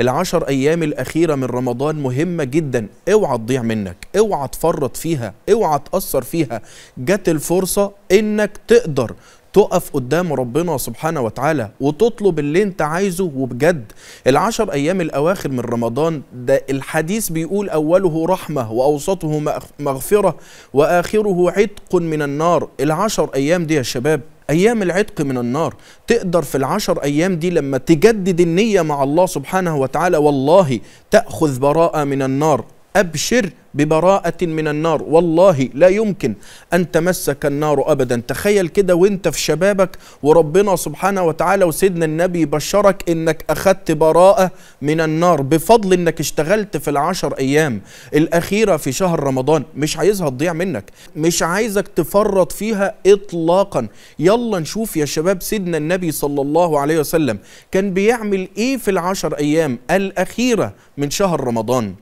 العشر أيام الأخيرة من رمضان مهمة جدا اوعى تضيع منك اوعى تفرط فيها اوعى تأثر فيها جت الفرصة انك تقدر تقف قدام ربنا سبحانه وتعالى وتطلب اللي انت عايزه وبجد العشر ايام الاواخر من رمضان ده الحديث بيقول اوله رحمة واوسطه مغفرة واخره عتق من النار العشر ايام دي يا شباب أيام العتق من النار تقدر في العشر أيام دي لما تجدد النية مع الله سبحانه وتعالى والله تأخذ براءة من النار أبشر ببراءة من النار والله لا يمكن أن تمسك النار أبدا تخيل كده وانت في شبابك وربنا سبحانه وتعالى وسيدنا النبي بشرك انك أخذت براءة من النار بفضل انك اشتغلت في العشر أيام الأخيرة في شهر رمضان مش عايزها تضيع منك مش عايزك تفرط فيها إطلاقا يلا نشوف يا شباب سيدنا النبي صلى الله عليه وسلم كان بيعمل ايه في العشر أيام الأخيرة من شهر رمضان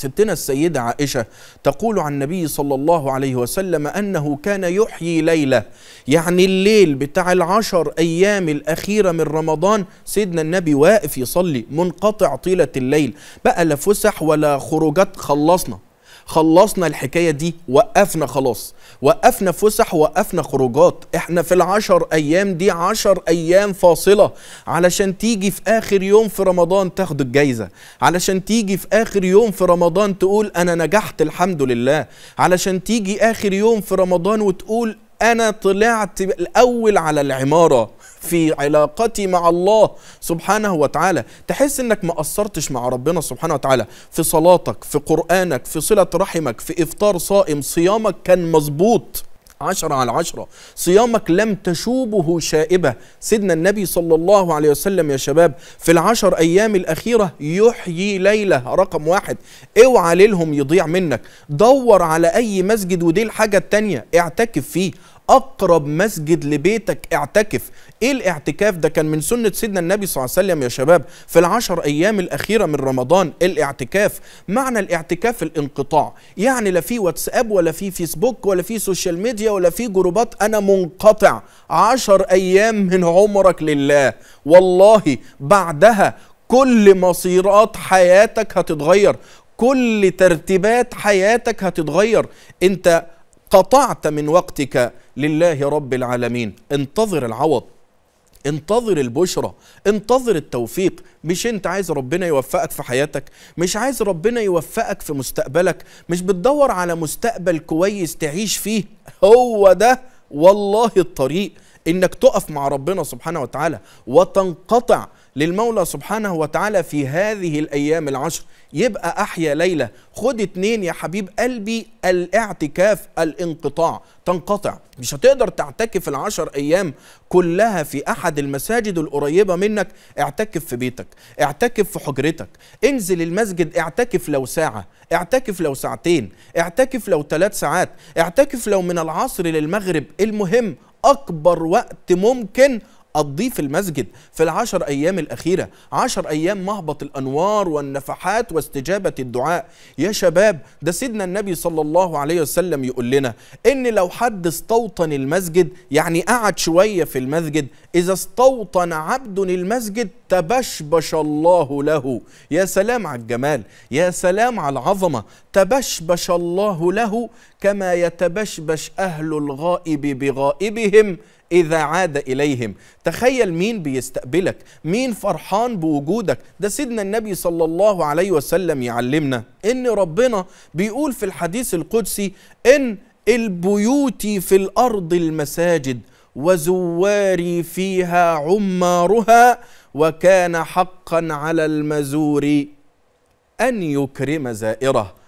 ستنا السيدة عائشة تقول عن النبي صلى الله عليه وسلم أنه كان يحيي ليلة يعني الليل بتاع العشر أيام الأخيرة من رمضان سيدنا النبي واقف يصلي منقطع طيلة الليل بقى لا فسح ولا خروجات خلصنا خلصنا الحكاية دي وقفنا خلاص وقفنا فسح وقفنا خروجات احنا في العشر ايام دي عشر ايام فاصلة علشان تيجي في اخر يوم في رمضان تاخد الجايزة علشان تيجي في اخر يوم في رمضان تقول انا نجحت الحمد لله علشان تيجي اخر يوم في رمضان وتقول انا طلعت الاول على العماره في علاقتي مع الله سبحانه وتعالى تحس انك ما قصرتش مع ربنا سبحانه وتعالى في صلاتك في قرانك في صله رحمك في افطار صائم صيامك كان مظبوط عشرة على عشرة صيامك لم تشوبه شائبة سيدنا النبي صلى الله عليه وسلم يا شباب في العشر أيام الأخيرة يحيي ليلة رقم واحد اوعى ليلهم يضيع منك دور على أي مسجد ودي الحاجة التانية اعتكف فيه اقرب مسجد لبيتك اعتكف ايه الاعتكاف ده كان من سنه سيدنا النبي صلى الله عليه وسلم يا شباب في العشر ايام الاخيره من رمضان الاعتكاف معنى الاعتكاف الانقطاع يعني لا في واتساب ولا في فيسبوك ولا في سوشيال ميديا ولا في جروبات انا منقطع عشر ايام من عمرك لله والله بعدها كل مصيرات حياتك هتتغير كل ترتيبات حياتك هتتغير انت قطعت من وقتك لله رب العالمين انتظر العوض انتظر البشرة انتظر التوفيق مش انت عايز ربنا يوفقك في حياتك مش عايز ربنا يوفقك في مستقبلك مش بتدور على مستقبل كويس تعيش فيه هو ده والله الطريق انك تقف مع ربنا سبحانه وتعالى وتنقطع للمولى سبحانه وتعالى في هذه الأيام العشر يبقى أحيا ليلة خد اتنين يا حبيب قلبي الاعتكاف الانقطاع تنقطع مش هتقدر تعتكف العشر أيام كلها في أحد المساجد القريبة منك اعتكف في بيتك اعتكف في حجرتك انزل المسجد اعتكف لو ساعة اعتكف لو ساعتين اعتكف لو ثلاث ساعات اعتكف لو من العصر للمغرب المهم أكبر وقت ممكن الضيف المسجد في العشر أيام الأخيرة عشر أيام مهبط الأنوار والنفحات واستجابة الدعاء يا شباب ده سيدنا النبي صلى الله عليه وسلم يقول لنا إن لو حد استوطن المسجد يعني قعد شوية في المسجد إذا استوطن عبد المسجد تبشبش الله له يا سلام على الجمال يا سلام على العظمة تبشبش الله له كما يتبشبش أهل الغائب بغائبهم إذا عاد إليهم تخيل مين بيستقبلك مين فرحان بوجودك ده سيدنا النبي صلى الله عليه وسلم يعلمنا إن ربنا بيقول في الحديث القدسي إن البيوت في الأرض المساجد وزواري فيها عمارها وكان حقا على المزور أن يكرم زائره